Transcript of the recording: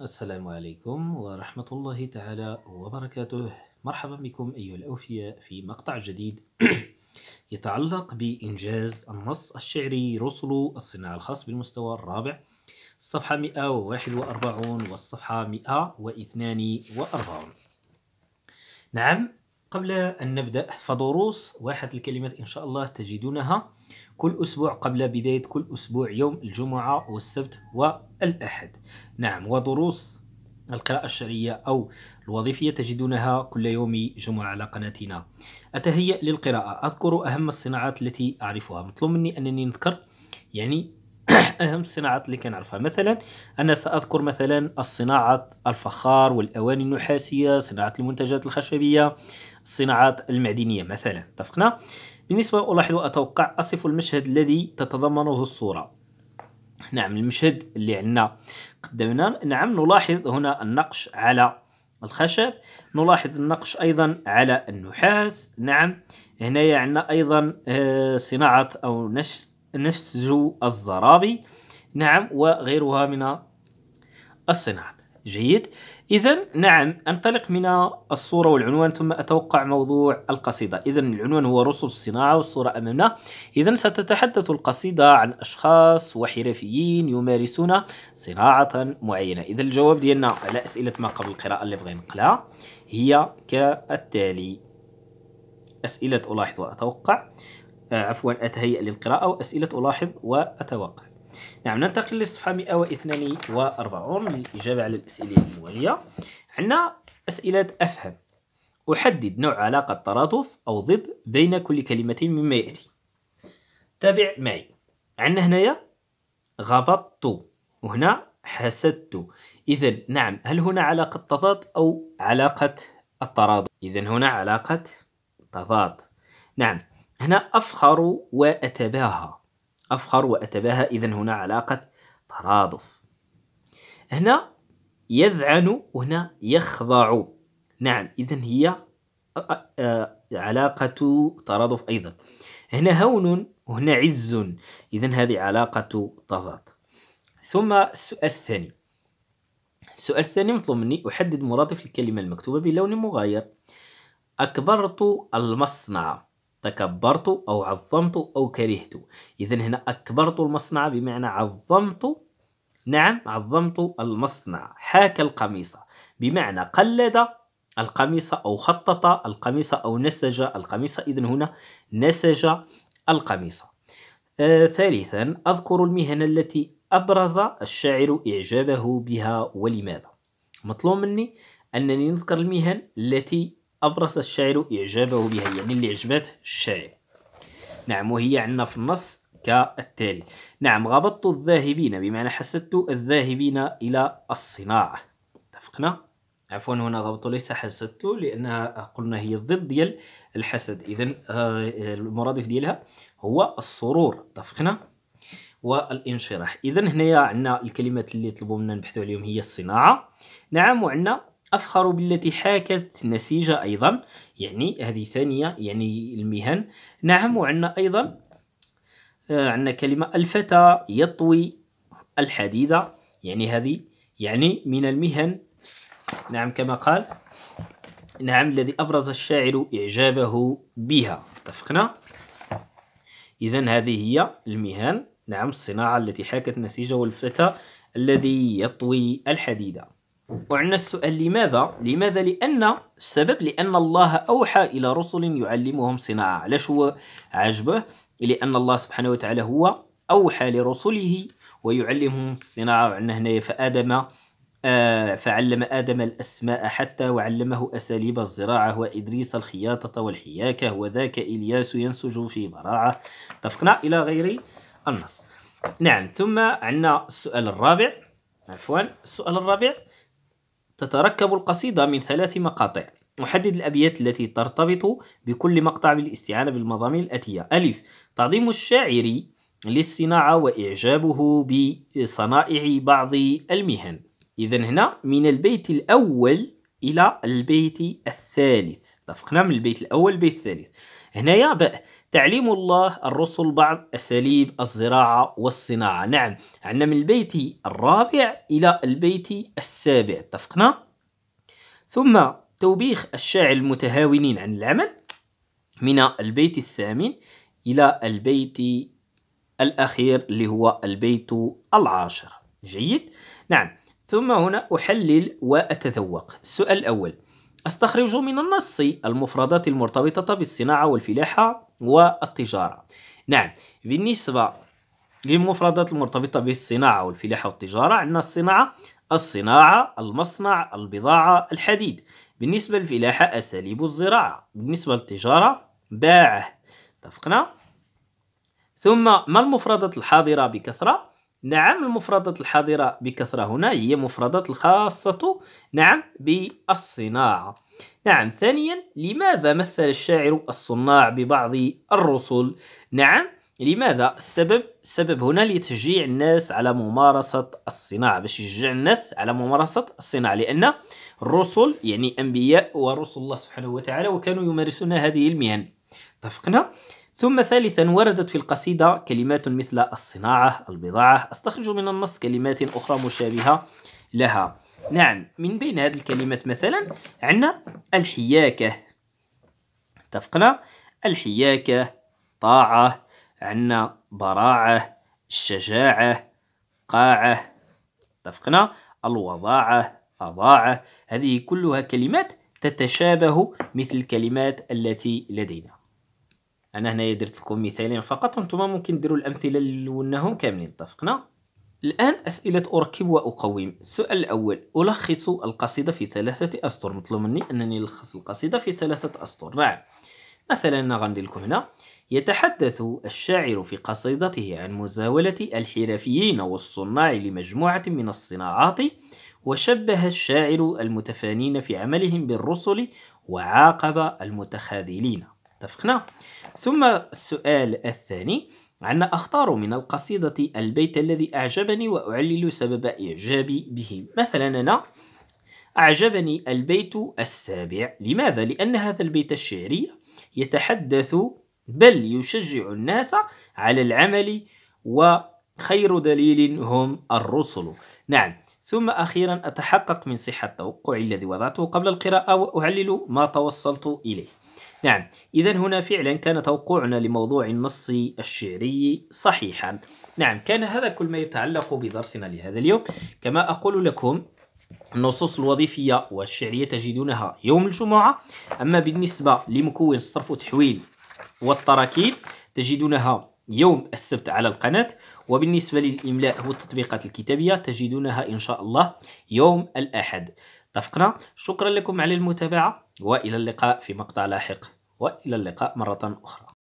السلام عليكم ورحمة الله تعالى وبركاته مرحبا بكم أيها الأوفياء في مقطع جديد يتعلق بإنجاز النص الشعري رسل الصناعة الخاص بالمستوى الرابع الصفحة 141 والصفحة 142 نعم قبل أن نبدأ فدروس واحد الكلمات إن شاء الله تجدونها كل أسبوع قبل بداية كل أسبوع يوم الجمعة والسبت والأحد نعم ودروس القراءة الشرعية أو الوظيفية تجدونها كل يوم جمعة على قناتنا أتهيأ للقراءة أذكر أهم الصناعات التي أعرفها مطلوب مني أنني نذكر يعني اهم الصناعات اللي كنعرفها مثلا انا ساذكر مثلا الصناعه الفخار والاواني النحاسيه صناعه المنتجات الخشبيه الصناعات المعدنيه مثلا اتفقنا بالنسبه الاحظ اتوقع اصف المشهد الذي تتضمنه الصوره نعم المشهد اللي عندنا قدمنا نعم نلاحظ هنا النقش على الخشب نلاحظ النقش ايضا على النحاس نعم هنايا عندنا ايضا آه، صناعه او نشر نسج الزرابي نعم وغيرها من الصناعات جيد إذا نعم أنطلق من الصورة والعنوان ثم أتوقع موضوع القصيدة إذا العنوان هو رسل الصناعة والصورة أمامنا إذا ستتحدث القصيدة عن أشخاص وحرفيين يمارسون صناعة معينة إذا الجواب ديالنا على أسئلة ما قبل القراءة اللي بغينا نقلها هي كالتالي أسئلة ألاحظ وأتوقع آه، عفوا أتهيأ للقراءة وأسئلة ألاحظ وأتوقع نعم ننتقل للصفحة 142 للإجابة على الأسئلة الموالية عندنا أسئلة أفهم أحدد نوع علاقة ترادف أو ضد بين كل كلمتين مما يأتي تابع معي عندنا هنايا غبطت وهنا حسدت إذا نعم هل هنا علاقة تضاد أو علاقة الترادف إذا هنا علاقة تضاد نعم هنا أفخر وأتباهى أفخر وأتباهى إذا هنا علاقة ترادف هنا يذعن وهنا يخضع نعم إذا هي علاقة ترادف أيضا هنا هون وهنا عز إذا هذه علاقة تضاد ثم السؤال الثاني السؤال الثاني مطلوب مني أحدد مرادف الكلمة المكتوبة بلون مغاير أكبرت المصنع تكبرت أو عظمت أو كرهت إذا هنا أكبرت المصنع بمعنى عظمت نعم عظمت المصنع حاك القميص بمعنى قلد القميص أو خطط القميص أو نسج القميص إذا هنا نسج القميص آه ثالثا أذكر المهن التي أبرز الشاعر إعجابه بها ولماذا مطلوب مني أنني نذكر المهن التي أبرز الشاعر إعجابه بها يعني اللي عجبته الشاعر نعم وهي عندنا في النص كالتالي نعم غبطت الذاهبين بمعنى حسدت الذاهبين إلى الصناعة اتفقنا عفوا هنا غبطوا ليس حسدت لأنها قلنا هي الضد ديال الحسد إذا آه، المرادف ديالها هو السرور اتفقنا والانشراح إذا هنايا عندنا الكلمات اللي طلبوا منا نبحثوا عليهم هي الصناعة نعم وعندنا أفخر بالتي حاكت نسيجة أيضا يعني هذه ثانية يعني المهن نعم وعندنا أيضا آه، عندنا كلمة الفتى يطوي الحديدة يعني هذه يعني من المهن نعم كما قال نعم الذي أبرز الشاعر إعجابه بها اتفقنا إذا هذه هي المهن نعم الصناعة التي حاكت نسيجة والفتى الذي يطوي الحديدة وعندنا السؤال لماذا؟ لماذا؟ لأن السبب لأن الله أوحى إلى رسل يعلمهم صناعة علاش هو عجبه؟ لأن الله سبحانه وتعالى هو أوحى لرسله ويعلمهم الصناعة وعندنا هنا فآدم آه، فعلم آدم الأسماء حتى وعلمه أساليب الزراعة وإدريس الخياطة والحياكة وذاك إلياس ينسج في براعة اتفقنا إلى غير النص نعم ثم عندنا السؤال الرابع عفوا السؤال الرابع تتركب القصيدة من ثلاث مقاطع أحدد الأبيات التي ترتبط بكل مقطع بالاستعانة بالمضامين الآتية ألف تعظيم الشاعر للصناعة وإعجابه بصنائع بعض المهن إذا هنا من البيت الأول إلى البيت الثالث اتفقنا من البيت الأول البيت الثالث هنايا تعليم الله الرسل بعض أساليب الزراعة والصناعة نعم عندنا من البيت الرابع إلى البيت السابع اتفقنا ثم توبيخ الشاعر المتهاونين عن العمل من البيت الثامن إلى البيت الأخير اللي هو البيت العاشر جيد نعم ثم هنا أحلل وأتذوق السؤال الأول استخرج من النص المفردات المرتبطة بالصناعة والفلاحة والتجارة نعم بالنسبة للمفردات المرتبطة بالصناعة والفلاحة والتجارة عندنا الصناعة الصناعة المصنع البضاعة الحديد بالنسبة للفلاحة أساليب الزراعة بالنسبة للتجارة باعه اتفقنا ثم ما المفردات الحاضرة بكثرة نعم المفردات الحاضرة بكثرة هنا هي مفردات الخاصة نعم بالصناعة نعم ثانيا لماذا مثل الشاعر الصناع ببعض الرسل نعم لماذا السبب السبب هنا لتشجيع الناس على ممارسة الصناعة باش يشجع الناس على ممارسة الصناعة لأن الرسل يعني أنبياء ورسل الله سبحانه وتعالى وكانوا يمارسون هذه المهن اتفقنا ثم ثالثا وردت في القصيدة كلمات مثل الصناعة البضاعة استخرج من النص كلمات أخرى مشابهة لها نعم من بين هذه الكلمات مثلا عندنا الحياكة اتفقنا الحياكة طاعة عندنا براعة الشجاعة قاعة اتفقنا الوضاعة أضاعة هذه كلها كلمات تتشابه مثل الكلمات التي لدينا أنا هنا درت لكم مثالين فقط أنتم ممكن ديروا الأمثلة لونهم كاملين اتفقنا الآن أسئلة أركب وأقوم السؤال الأول ألخص القصيدة في ثلاثة أسطر مطلوب مني أنني ألخص القصيدة في ثلاثة أسطر نعم مثلا أنا غندير لكم هنا يتحدث الشاعر في قصيدته عن مزاولة الحرفيين والصناع لمجموعة من الصناعات وشبه الشاعر المتفانين في عملهم بالرسل وعاقب المتخاذلين اتفقنا ثم السؤال الثاني مع أختار من القصيدة البيت الذي أعجبني وأعلل سبب إعجابي به مثلا أنا أعجبني البيت السابع لماذا؟ لأن هذا البيت الشعري يتحدث بل يشجع الناس على العمل وخير دليل هم الرسل نعم ثم أخيرا أتحقق من صحة توقعي الذي وضعته قبل القراءة وأعلل ما توصلت إليه نعم إذا هنا فعلا كان توقعنا لموضوع النص الشعري صحيحا نعم كان هذا كل ما يتعلق بدرسنا لهذا اليوم كما أقول لكم النصوص الوظيفية والشعرية تجدونها يوم الجمعة أما بالنسبة لمكون الصرف وتحويل والتراكيب تجدونها يوم السبت على القناة وبالنسبة للإملاء والتطبيقات الكتابية تجدونها إن شاء الله يوم الأحد اتفقنا شكرا لكم على المتابعة وإلى اللقاء في مقطع لاحق وإلى اللقاء مرة أخرى